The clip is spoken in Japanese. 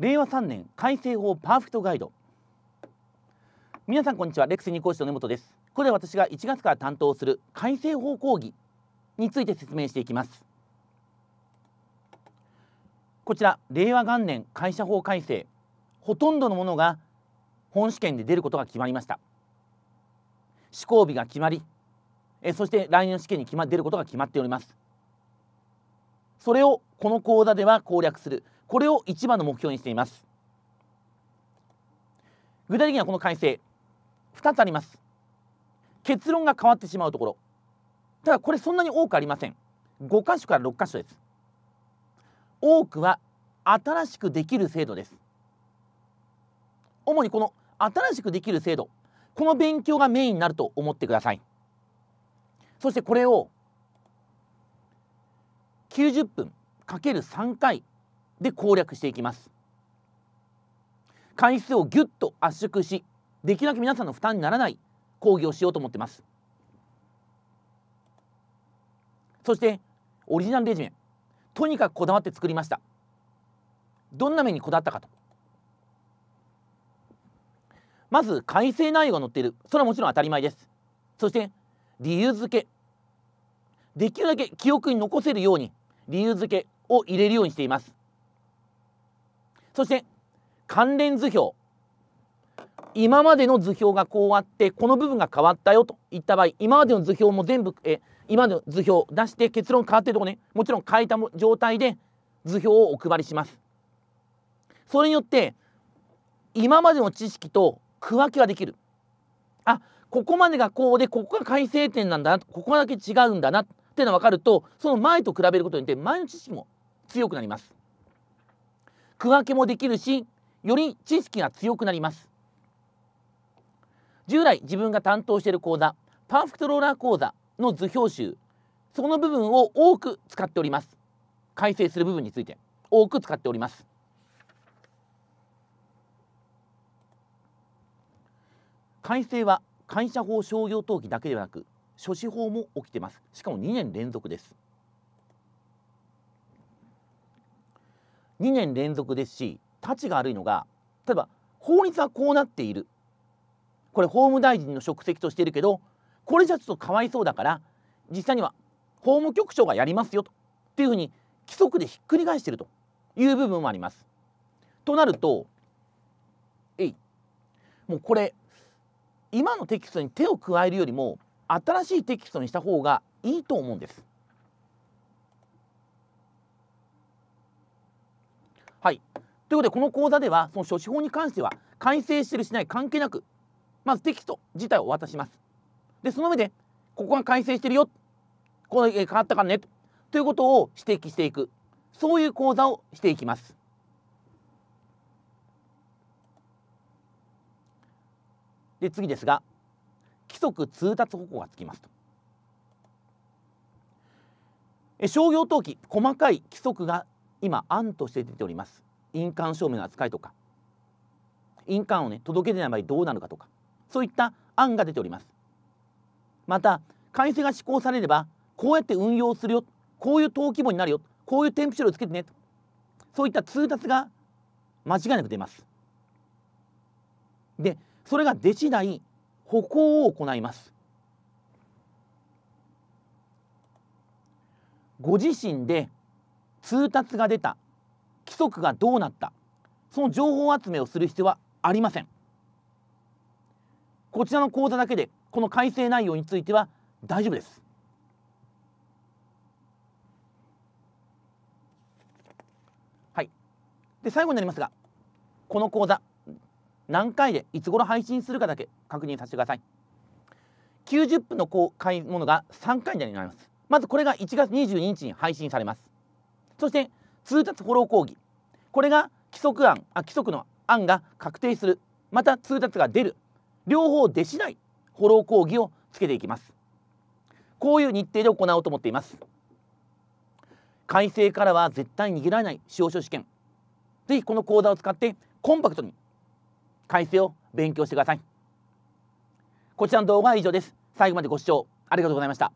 令和3年改正法パーフェクトガイド皆さんこんにちはレクセニ講師の根本ですここで私が1月から担当する改正法講義について説明していきますこちら令和元年会社法改正ほとんどのものが本試験で出ることが決まりました施行日が決まりえそして来年の試験に決ま出ることが決まっておりますそれをこの講座では攻略するこれを一番の目標にしています具体的にはこの改正2つあります結論が変わってしまうところただこれそんなに多くありません5箇所から6箇所です多くは新しくできる制度です主にこの新しくできる制度この勉強がメインになると思ってくださいそしてこれを90分かける3回で攻略していきます回数をぎゅっと圧縮しできるだけ皆さんの負担にならない講義をしようと思ってますそしてオリジナルレジュメとにかくこだわって作りましたどんな面にこだわったかとまず改正内容が載っているそれはもちろん当たり前ですそして理由付けできるだけ記憶に残せるように理由付けを入れるようにしていますそして関連図表今までの図表がこうあってこの部分が変わったよといった場合今までの図表も全部え今の図表を出して結論変わってるとこねもちろん変えた状態で図表をお配りしますそれによって今までの知識と区分けができるあここまでがこうでここが改正点なんだなここだけ違うんだなっていうのが分かるとその前と比べることによって前の知識も強くなります区分けもできるしより知識が強くなります従来自分が担当している講座パーフェクトローラー講座の図表集その部分を多く使っております改正する部分について多く使っております改正は会社法商業登記だけではなく処置法も起きてますしかも2年連続です2年連続ですしたちが悪いのが例えば法律はこうなっているこれ法務大臣の職責としてるけどこれじゃちょっとかわいそうだから実際には法務局長がやりますよとっていうふうに規則でひっくり返してるという部分もあります。となるとえいもうこれ今のテキストに手を加えるよりも新しいテキストにした方がいいと思うんです。はい、ということでこの講座ではその書士法に関しては改正してるしない関係なくまずテキスト自体を渡します。でその上でここが改正してるよこれ変わったからねということを指摘していくそういう講座をしていきます。で次ですが規則通達保護がつきますと商業登記細かい規則が今案として出ております印鑑証明の扱いとか印鑑をね届け出ない場合どうなるかとかそういった案が出ておりますまた改正が施行されればこうやって運用するよこういう登記簿になるよこういう添付書料をつけてねそういった通達が間違いなく出ますでそれが出次第歩行を行いますご自身で通達が出た規則がどうなったその情報集めをする必要はありませんこちらの講座だけでこの改正内容については大丈夫ですはいで最後になりますがこの講座何回でいつ頃配信するかだけ確認させてください90分の公開ものが3回になりますまずこれが1月22日に配信されますそして通達フォロー講義これが規則案あ規則の案が確定するまた通達が出る両方出しないフォロー講義をつけていきますこういう日程で行おうと思っています改正からは絶対逃げられない司法書試験ぜひこの講座を使ってコンパクトに改正を勉強してくださいこちらの動画は以上です最後までご視聴ありがとうございました